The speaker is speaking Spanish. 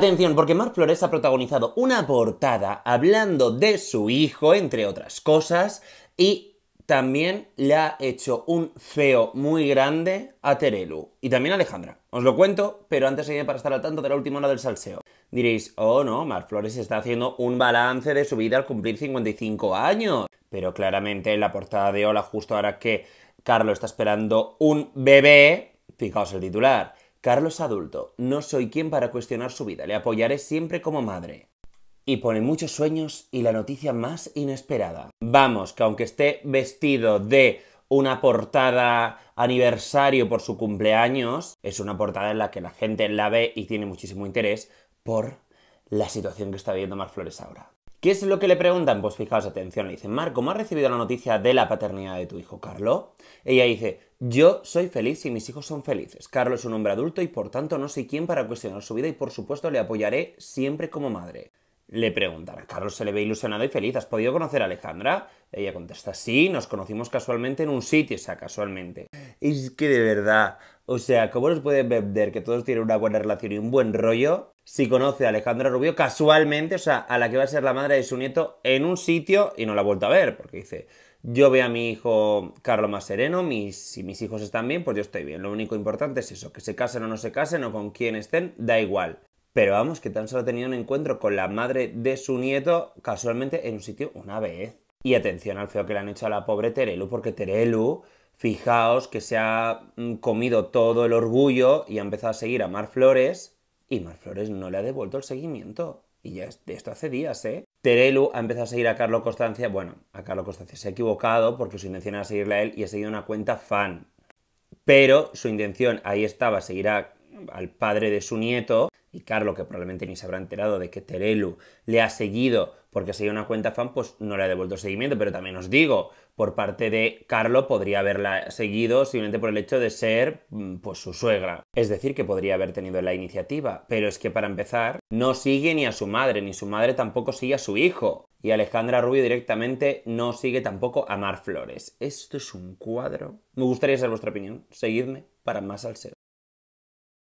Atención, porque Mar Flores ha protagonizado una portada hablando de su hijo, entre otras cosas, y también le ha hecho un feo muy grande a Terelu y también a Alejandra. Os lo cuento, pero antes hay para estar al tanto de la última hora del salseo. Diréis, oh no, Mar Flores está haciendo un balance de su vida al cumplir 55 años. Pero claramente en la portada de Hola, justo ahora que Carlos está esperando un bebé, fijaos el titular. Carlos adulto, no soy quien para cuestionar su vida, le apoyaré siempre como madre. Y pone muchos sueños y la noticia más inesperada. Vamos, que aunque esté vestido de una portada aniversario por su cumpleaños, es una portada en la que la gente la ve y tiene muchísimo interés por la situación que está viviendo Mar Flores ahora. ¿Qué es lo que le preguntan? Pues fijaos atención, le dicen, Marco, ¿cómo has recibido la noticia de la paternidad de tu hijo, Carlo? Ella dice, yo soy feliz y mis hijos son felices. Carlos es un hombre adulto y por tanto no sé quién para cuestionar su vida y por supuesto le apoyaré siempre como madre. Le preguntan, a Carlos se le ve ilusionado y feliz, ¿has podido conocer a Alejandra? Ella contesta, sí, nos conocimos casualmente en un sitio, o sea, casualmente. Es que de verdad, o sea, ¿cómo nos puede ver que todos tienen una buena relación y un buen rollo si conoce a Alejandra Rubio casualmente, o sea, a la que va a ser la madre de su nieto en un sitio y no la ha vuelto a ver? Porque dice, yo veo a mi hijo Carlos más sereno, mis, si mis hijos están bien, pues yo estoy bien. Lo único importante es eso, que se casen o no se casen o con quién estén, da igual. Pero vamos, que tan solo ha tenido un encuentro con la madre de su nieto casualmente en un sitio una vez. Y atención al feo que le han hecho a la pobre Terelu, porque Terelu Fijaos que se ha mm, comido todo el orgullo y ha empezado a seguir a Mar Flores y Mar Flores no le ha devuelto el seguimiento. Y ya de esto hace días, ¿eh? Terelu ha empezado a seguir a Carlos Constancia. Bueno, a Carlos Constancia se ha equivocado porque su intención era seguirle a él y ha seguido una cuenta fan. Pero su intención ahí estaba, seguir al padre de su nieto y Carlo, que probablemente ni se habrá enterado de que Terelu le ha seguido porque sería una cuenta fan, pues no le ha devuelto seguimiento. Pero también os digo, por parte de Carlo podría haberla seguido simplemente por el hecho de ser, mm, pues, su suegra. Es decir, que podría haber tenido la iniciativa. Pero es que para empezar, no sigue ni a su madre, ni su madre tampoco sigue a su hijo. Y Alejandra Rubio directamente no sigue tampoco a Mar Flores. Esto es un cuadro. Me gustaría saber vuestra opinión. Seguidme para más al ser.